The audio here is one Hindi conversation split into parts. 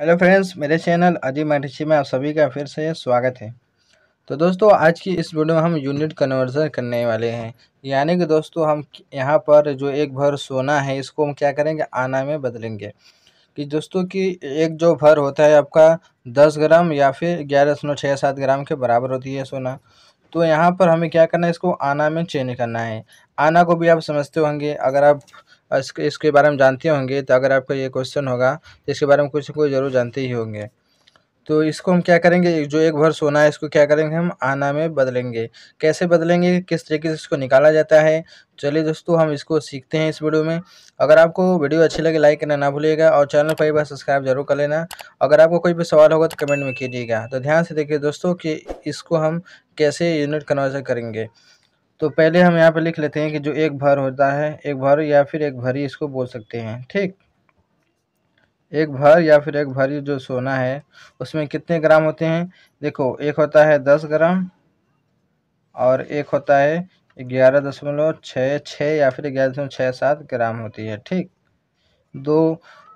हेलो फ्रेंड्स मेरे चैनल अजी मठी में आप सभी का फिर से स्वागत है तो दोस्तों आज की इस वीडियो में हम यूनिट कन्वर्जन करने वाले हैं यानी कि दोस्तों हम यहाँ पर जो एक भर सोना है इसको हम क्या करेंगे आना में बदलेंगे कि दोस्तों कि एक जो भर होता है आपका दस ग्राम या फिर ग्यारह दशमलव छः सात ग्राम के बराबर होती है सोना तो यहाँ पर हमें क्या करना है इसको आना में चेंज करना है आना को भी आप समझते होंगे अगर आप इसके इसके बारे में जानते होंगे तो अगर आपका ये क्वेश्चन होगा तो इसके बारे में कुछ कुछ ज़रूर जानते ही होंगे तो इसको हम क्या करेंगे जो एक भर सोना है इसको क्या करेंगे हम आना में बदलेंगे कैसे बदलेंगे किस तरीके से इसको निकाला जाता है चलिए दोस्तों हम इसको सीखते हैं इस वीडियो में अगर आपको वीडियो अच्छी लगे लाइक करना ना भूलिएगा और चैनल पर एक बार सब्सक्राइब जरूर कर लेना अगर आपको कोई भी सवाल होगा तो कमेंट में कीजिएगा तो ध्यान से देखिए दोस्तों कि इसको हम कैसे यूनिट कन्वर्जन करेंगे तो पहले हम यहाँ पर लिख लेते हैं कि जो एक भर होता है एक भर या फिर एक भरी इसको बोल सकते हैं ठीक एक भर या फिर एक भरी जो सोना है उसमें कितने ग्राम होते हैं देखो एक होता है दस ग्राम और एक होता है ग्यारह दशमलव छः छः या फिर ग्यारह दशमलव छः सात ग्राम होती है ठीक दो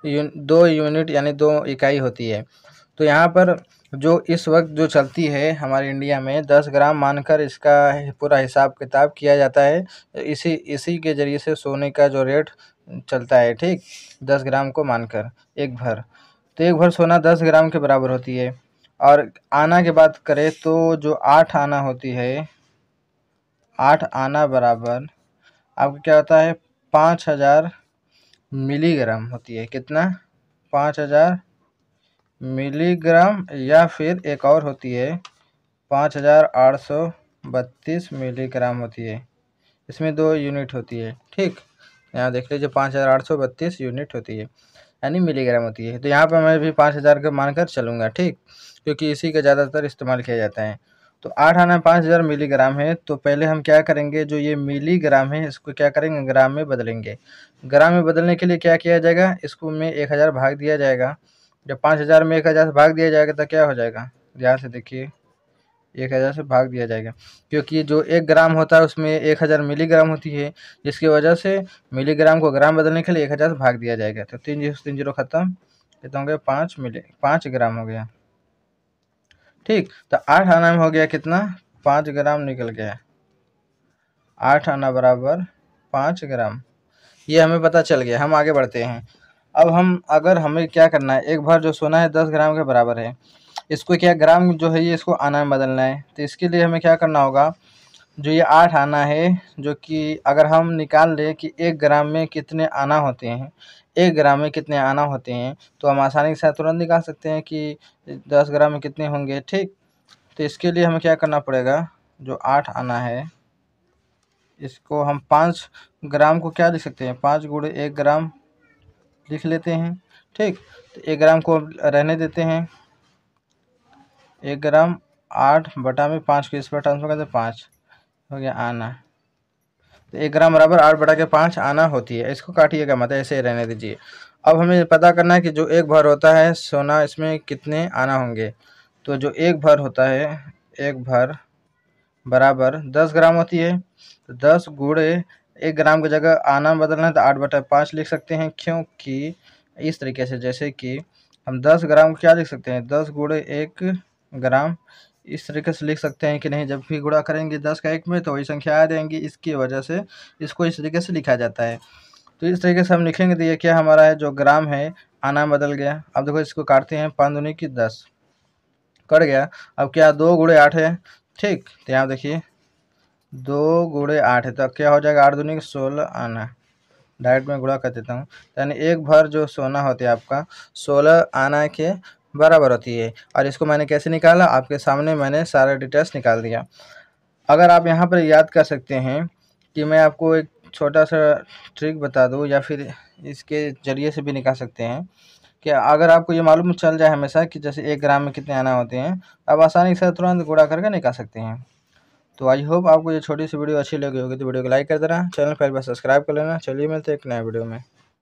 यू, दो यूनिट यानी दो इकाई होती है तो यहाँ पर जो इस वक्त जो चलती है हमारे इंडिया में दस ग्राम मानकर इसका पूरा हिसाब किताब किया जाता है इसी इसी के ज़रिए से सोने का जो रेट चलता है ठीक दस ग्राम को मानकर एक भर तो एक भर सोना दस ग्राम के बराबर होती है और आना की बात करें तो जो आठ आना होती है आठ आना बराबर आपको क्या होता है पाँच हज़ार मिलीग्राम होती है कितना पाँच हज़ार मिलीग्राम या फिर एक और होती है पाँच हज़ार आठ सौ बत्तीस मिलीग्राम होती है इसमें दो यूनिट होती है ठीक यहाँ देख लीजिए पाँच हज़ार आठ सौ बत्तीस यूनिट होती है यानी मिलीग्राम होती है तो यहाँ पर मैं भी पाँच हज़ार का मानकर चलूँगा ठीक क्योंकि इसी का ज़्यादातर इस्तेमाल किया जाता है तो आठ आना पाँच हज़ार मिलीग्राम है तो पहले हम क्या करेंगे जो ये मिलीग्राम है इसको क्या करेंगे ग्राम में बदलेंगे ग्राम में बदलने के लिए क्या किया जाएगा इसको में एक हज़ार भाग दिया जाएगा जब पाँच हज़ार में एक हज़ार से भाग दिया जाएगा तो क्या हो जाएगा ध्यान से देखिए एक हज़ार से भाग दिया जाएगा क्योंकि जो एक ग्राम होता है उसमें एक हज़ार मिलीग्राम होती है जिसकी वजह से मिलीग्राम को ग्राम बदलने के लिए एक हज़ार से भाग दिया जाएगा तो तीन जीरो तीन जीरो ख़त्म कितना हो गया पाँच मिली पाँच ग्राम हो गया ठीक तो आठ आना में हो गया कितना पाँच ग्राम निकल गया आठ आना बराबर पाँच ग्राम ये हमें पता चल गया हम आगे बढ़ते हैं अब हम अगर हमें क्या करना है एक भर जो सोना है दस ग्राम के बराबर है इसको क्या ग्राम जो है ये इसको आना में बदलना है तो इसके लिए हमें क्या करना होगा जो ये आठ आना है जो कि अगर हम निकाल लें कि एक ग्राम में कितने आना होते हैं एक ग्राम में कितने आना होते हैं तो हम आसानी के साथ तुरंत निकाल सकते हैं कि दस ग्राम में कितने होंगे ठीक तो इसके लिए हमें क्या करना पड़ेगा जो आठ आना है इसको हम पाँच ग्राम को क्या लिख सकते हैं पाँच गुड़े एक ग्राम लिख लेते हैं ठीक तो एक ग्राम को रहने देते हैं एक ग्राम आठ बटा में पाँच को इस पर ट्रांसफर करते पाँच हो गया आना तो एक ग्राम बराबर आठ बटा के पाँच आना होती है इसको काटिएगा मतलब ऐसे ही रहने दीजिए अब हमें पता करना है कि जो एक भर होता है सोना इसमें कितने आना होंगे तो जो एक भर होता है एक भर बराबर दस ग्राम होती है तो दस गुड़े एक ग्राम की जगह आना बदलना है तो आठ बटा पाँच लिख सकते हैं क्योंकि इस तरीके से जैसे कि हम दस ग्राम क्या लिख सकते हैं दस गुड़े एक ग्राम इस तरीके से लिख सकते हैं कि नहीं जब भी गुड़ा करेंगे दस का एक में तो वही संख्या आ जाएंगी इसकी वजह से इसको इस तरीके से लिखा जाता है तो इस तरीके से हम लिखेंगे तो ये क्या हमारा है जो ग्राम है आना बदल गया अब देखो इसको काटते हैं पाँच दुनी की दस कट गया अब क्या दो गुड़े आठ है ठीक तो यहाँ देखिए दो गुड़े आठ है तो क्या हो जाएगा आठ दूनी सोलह आना डायरेक्ट में गुड़ा कर देता हूँ यानी एक भर जो सोना होता है आपका सोलह आना के बराबर होती है और इसको मैंने कैसे निकाला आपके सामने मैंने सारा डिटेल्स निकाल दिया अगर आप यहाँ पर याद कर सकते हैं कि मैं आपको एक छोटा सा ट्रिक बता दूँ या फिर इसके ज़रिए से भी निकाल सकते हैं कि अगर आपको ये मालूम चल जाए हमेशा कि जैसे एक ग्राम में कितने आना होते हैं आप आसानी से तुरंत गुड़ा करके निकाल सकते हैं तो आई होप आपको ये छोटी सी वीडियो अच्छी लगी होगी तो वीडियो को लाइक कर देना चैनल पर सब्सक्राइब कर लेना चलिए मिलते हैं एक नए वीडियो में